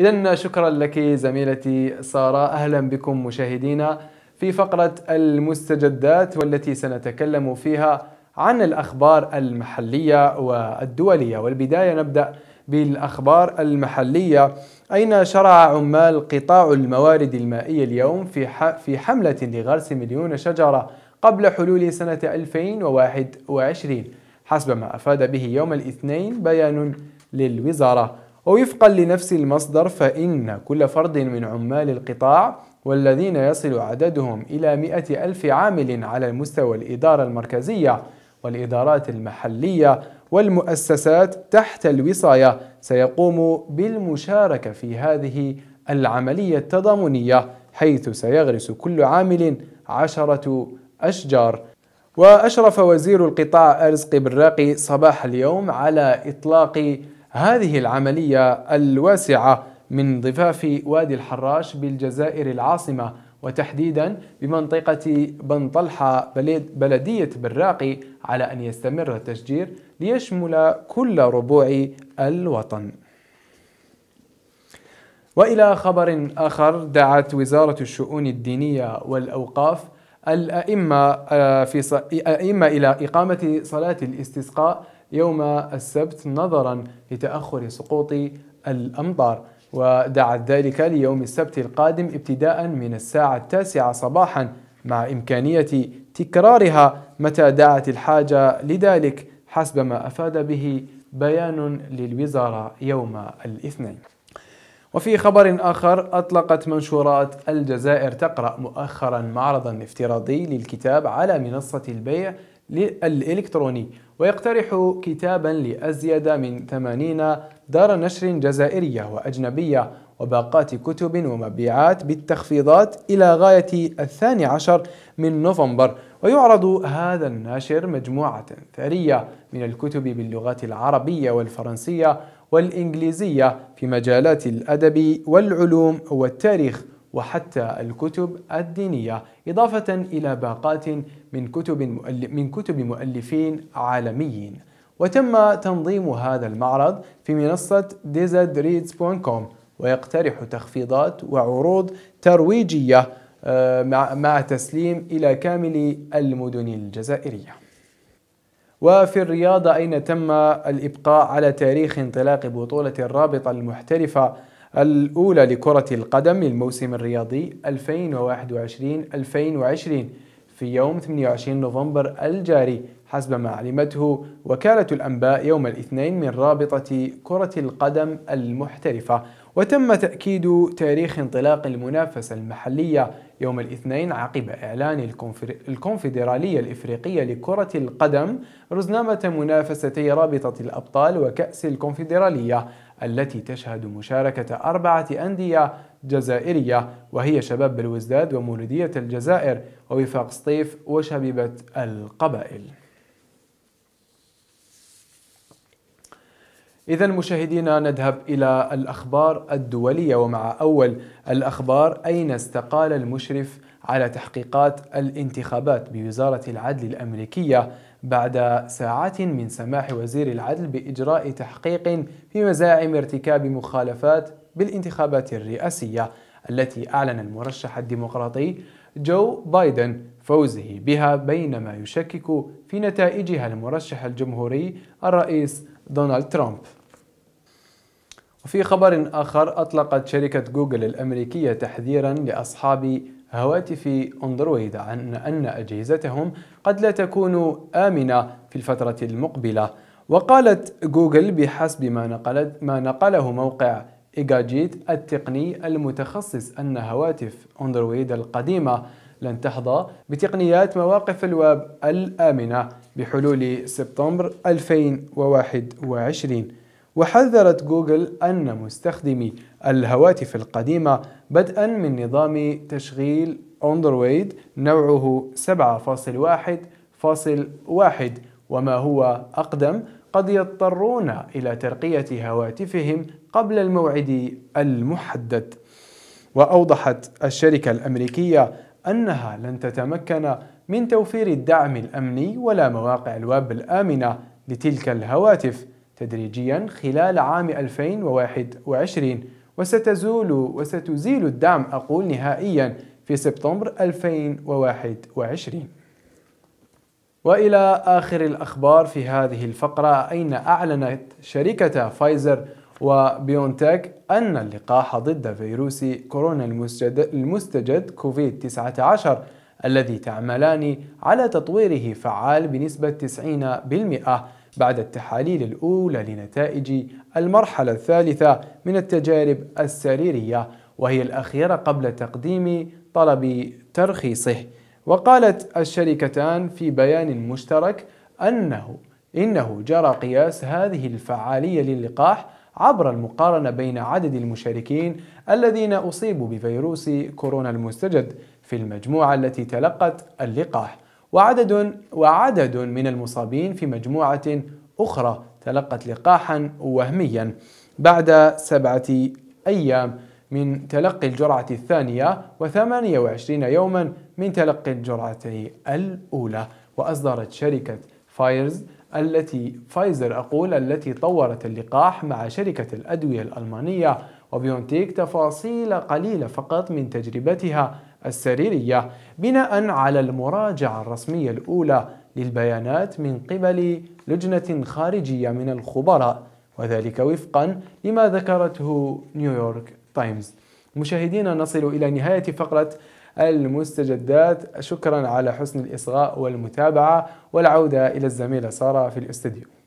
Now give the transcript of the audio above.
إذا شكرا لك زميلتي سارة أهلا بكم مشاهدينا في فقرة المستجدات والتي سنتكلم فيها عن الأخبار المحلية والدولية والبداية نبدأ بالأخبار المحلية أين شرع عمال قطاع الموارد المائية اليوم في حملة لغرس مليون شجرة قبل حلول سنة 2021 حسب ما أفاد به يوم الاثنين بيان للوزارة ووفقا لنفس المصدر فإن كل فرد من عمال القطاع والذين يصل عددهم إلى مئة ألف عامل على مستوى الإدارة المركزية والإدارات المحلية والمؤسسات تحت الوصاية سيقوم بالمشاركة في هذه العملية التضامنية حيث سيغرس كل عامل عشرة أشجار وأشرف وزير القطاع أرزق براقي صباح اليوم على إطلاق هذه العملية الواسعة من ضفاف وادي الحراش بالجزائر العاصمة وتحديدا بمنطقة بنطلحة بلدية براقي على أن يستمر التشجير ليشمل كل ربوع الوطن والى خبر اخر دعت وزاره الشؤون الدينيه والاوقاف الائمه آه، في ص... الائمه الى اقامه صلاه الاستسقاء يوم السبت نظرا لتأخر سقوط الأمطار ودعت ذلك ليوم السبت القادم ابتداء من الساعة التاسعة صباحا مع إمكانية تكرارها متى دعت الحاجة لذلك حسب ما أفاد به بيان للوزارة يوم الاثنين وفي خبر آخر أطلقت منشورات الجزائر تقرأ مؤخرا معرضا افتراضي للكتاب على منصة البيع الإلكتروني ويقترح كتابا لأزيد من 80 دار نشر جزائرية وأجنبية وباقات كتب ومبيعات بالتخفيضات إلى غاية الثاني عشر من نوفمبر ويعرض هذا الناشر مجموعة ثرية من الكتب باللغات العربية والفرنسية والإنجليزية في مجالات الأدب والعلوم والتاريخ وحتى الكتب الدينية إضافة إلى باقات من كتب, من كتب مؤلفين عالميين وتم تنظيم هذا المعرض في منصة dizadreads.com ويقترح تخفيضات وعروض ترويجية آه، مع تسليم إلى كامل المدن الجزائرية وفي الرياضة أين تم الإبقاء على تاريخ انطلاق بطولة الرابطة المحترفة الأولى لكرة القدم للموسم الرياضي 2021-2020 في يوم 28 نوفمبر الجاري حسب ما علمته وكالة الأنباء يوم الاثنين من رابطة كرة القدم المحترفة وتم تأكيد تاريخ انطلاق المنافسة المحلية يوم الاثنين عقب إعلان الكونفدرالية الإفريقية لكرة القدم رزنامة منافستي رابطة الأبطال وكأس الكونفدرالية التي تشهد مشاركة أربعة أندية جزائرية وهي شباب بلوزداد ومولودية الجزائر ووفاق سطيف وشبيبة القبائل إذا مشاهدينا نذهب إلى الأخبار الدولية ومع أول الأخبار أين استقال المشرف على تحقيقات الانتخابات بوزارة العدل الأمريكية بعد ساعات من سماح وزير العدل بإجراء تحقيق في مزاعم ارتكاب مخالفات بالانتخابات الرئاسية التي أعلن المرشح الديمقراطي جو بايدن فوزه بها بينما يشكك في نتائجها المرشح الجمهوري الرئيس دونالد ترامب وفي خبر آخر أطلقت شركة جوجل الأمريكية تحذيرا لأصحاب هواتف أندرويد عن أن أجهزتهم قد لا تكون آمنة في الفترة المقبلة وقالت جوجل بحسب ما, نقلت ما نقله موقع إيجاجيت التقني المتخصص أن هواتف أندرويد القديمة لن تحظى بتقنيات مواقف الويب الآمنة بحلول سبتمبر 2021 وحذرت جوجل أن مستخدمي الهواتف القديمة بدءا من نظام تشغيل أندرويد نوعه 7.1.1 وما هو أقدم قد يضطرون إلى ترقية هواتفهم قبل الموعد المحدد وأوضحت الشركة الأمريكية أنها لن تتمكن من توفير الدعم الأمني ولا مواقع الويب الآمنة لتلك الهواتف تدريجيا خلال عام 2021 وستزول وستزيل الدعم أقول نهائيا في سبتمبر 2021 وإلى آخر الأخبار في هذه الفقرة أين أعلنت شركة فايزر وبيونتك أن اللقاح ضد فيروس كورونا المستجد, المستجد كوفيد 19 الذي تعملان على تطويره فعال بنسبة 90% بعد التحاليل الأولى لنتائج المرحلة الثالثة من التجارب السريرية وهي الأخيرة قبل تقديم طلب ترخيصه وقالت الشركتان في بيان مشترك أنه إنه جرى قياس هذه الفعالية للقاح عبر المقارنة بين عدد المشاركين الذين أصيبوا بفيروس كورونا المستجد في المجموعة التي تلقت اللقاح وعدد وعدد من المصابين في مجموعة أخرى تلقت لقاحا وهميا بعد سبعة أيام من تلقي الجرعة الثانية و28 يوما من تلقي الجرعة الأولى وأصدرت شركة فايرز التي فايزر أقول التي طورت اللقاح مع شركة الأدوية الألمانية وبيونتيك تفاصيل قليلة فقط من تجربتها السريرية بناء على المراجعة الرسمية الأولى للبيانات من قبل لجنة خارجية من الخبراء وذلك وفقا لما ذكرته نيويورك تايمز مشاهدينا نصل إلى نهاية فقرة المستجدات شكرا على حسن الإصغاء والمتابعة والعودة إلى الزميلة سارة في الاستديو